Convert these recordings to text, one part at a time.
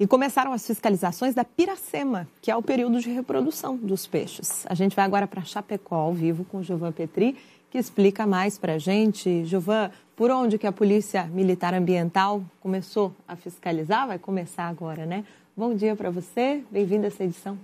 E começaram as fiscalizações da piracema, que é o período de reprodução dos peixes. A gente vai agora para Chapecó, ao vivo, com Giovan Petri, que explica mais para a gente. Giovan, por onde que a Polícia Militar Ambiental começou a fiscalizar? Vai começar agora, né? Bom dia para você, bem-vindo a essa edição.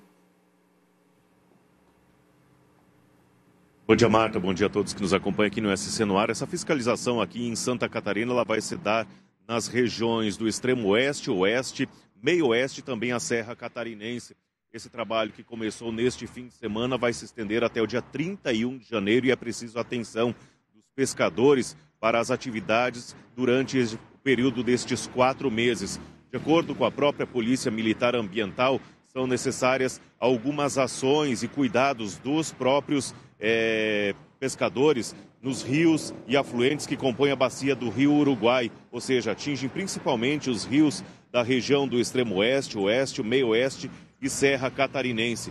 Bom dia, Marta. Bom dia a todos que nos acompanham aqui no SC no Ar. Essa fiscalização aqui em Santa Catarina ela vai se dar nas regiões do extremo oeste, oeste, meio oeste e também a Serra Catarinense. Esse trabalho que começou neste fim de semana vai se estender até o dia 31 de janeiro e é preciso atenção dos pescadores para as atividades durante o período destes quatro meses. De acordo com a própria Polícia Militar Ambiental, são necessárias algumas ações e cuidados dos próprios é, pescadores nos rios e afluentes que compõem a bacia do Rio Uruguai, ou seja, atingem principalmente os rios da região do extremo oeste, oeste, meio oeste e Serra Catarinense.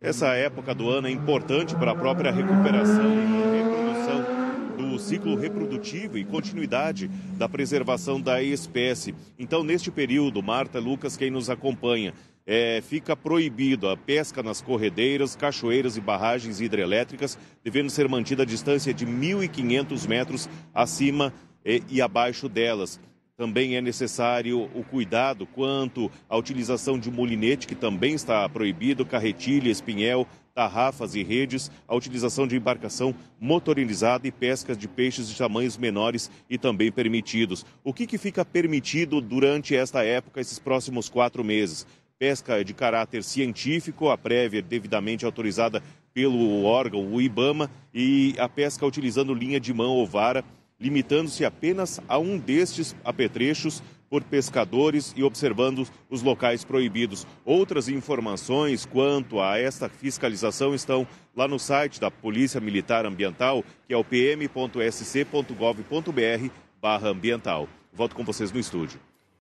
Essa época do ano é importante para a própria recuperação e reprodução do ciclo reprodutivo e continuidade da preservação da espécie. Então, neste período, Marta Lucas, quem nos acompanha, é, fica proibido a pesca nas corredeiras, cachoeiras e barragens hidrelétricas, devendo ser mantida a distância de 1.500 metros acima e, é, e abaixo delas. Também é necessário o cuidado quanto à utilização de molinete, que também está proibido, carretilha, espinhel, tarrafas e redes, a utilização de embarcação motorizada e pescas de peixes de tamanhos menores e também permitidos. O que, que fica permitido durante esta época, esses próximos quatro meses? Pesca de caráter científico, a prévia devidamente autorizada pelo órgão, o IBAMA, e a pesca utilizando linha de mão ou vara, limitando-se apenas a um destes apetrechos por pescadores e observando os locais proibidos. Outras informações quanto a esta fiscalização estão lá no site da Polícia Militar Ambiental, que é o pm.sc.gov.br barra ambiental. Volto com vocês no estúdio.